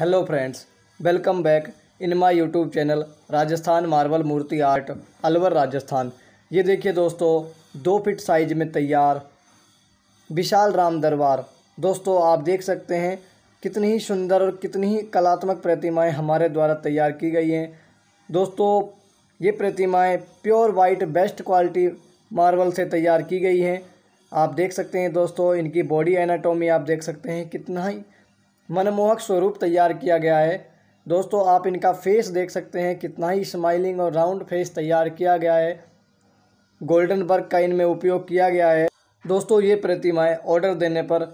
hello friends welcome back in my YouTube channel Rajasthan marble मूर्ति art Alwar Rajasthan ये देखिए दोस्तों दो फिट साइज में तैयार विशाल राम दरबार दोस्तों आप देख सकते हैं कितनी ही सुंदर और कितनी ही कलात्मक प्रतिमाएं हमारे द्वारा तैयार की गई हैं दोस्तों ये प्रतिमाएं pure white best quality marble से तैयार की गई हैं आप देख सकते हैं दोस्तों इनकी बॉडी एनाटोमी आप देख सकते हैं कितना ही मनमोहक स्वरूप तैयार किया गया है दोस्तों आप इनका फेस देख सकते हैं कितना ही स्माइलिंग और राउंड फेस तैयार किया गया है गोल्डन वर्क का इनमें उपयोग किया गया है दोस्तों ये प्रतिमाएं ऑर्डर देने पर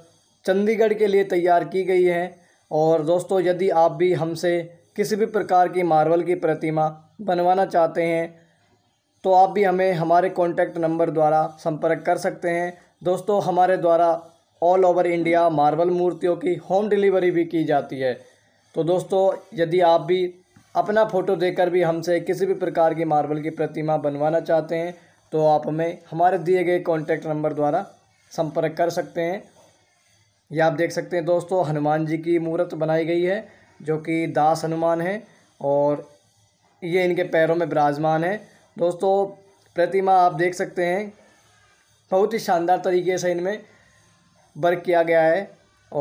चंडीगढ़ के लिए तैयार की गई हैं और दोस्तों यदि आप भी हमसे किसी भी प्रकार की मार्बल की प्रतिमा बनवाना चाहते हैं तो आप भी हमें हमारे कॉन्टैक्ट नंबर द्वारा संपर्क कर सकते हैं दोस्तों हमारे द्वारा ऑल ओवर इंडिया मार्बल मूर्तियों की होम डिलीवरी भी की जाती है तो दोस्तों यदि आप भी अपना फ़ोटो देकर भी हमसे किसी भी प्रकार की मार्बल की प्रतिमा बनवाना चाहते हैं तो आप हमें हमारे दिए गए कॉन्टैक्ट नंबर द्वारा संपर्क कर सकते हैं या आप देख सकते हैं दोस्तों हनुमान जी की मूर्त बनाई गई है जो कि दास हनुमान है और ये इनके पैरों में विराजमान है दोस्तों प्रतिमा आप देख सकते हैं बहुत ही शानदार तरीके से इनमें वर्क किया गया है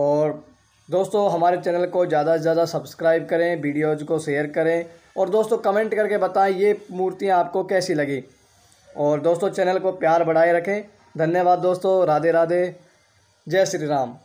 और दोस्तों हमारे चैनल को ज़्यादा से ज़्यादा सब्सक्राइब करें वीडियोज़ को शेयर करें और दोस्तों कमेंट करके बताएं ये मूर्तियाँ आपको कैसी लगी और दोस्तों चैनल को प्यार बढ़ाए रखें धन्यवाद दोस्तों राधे राधे जय श्री राम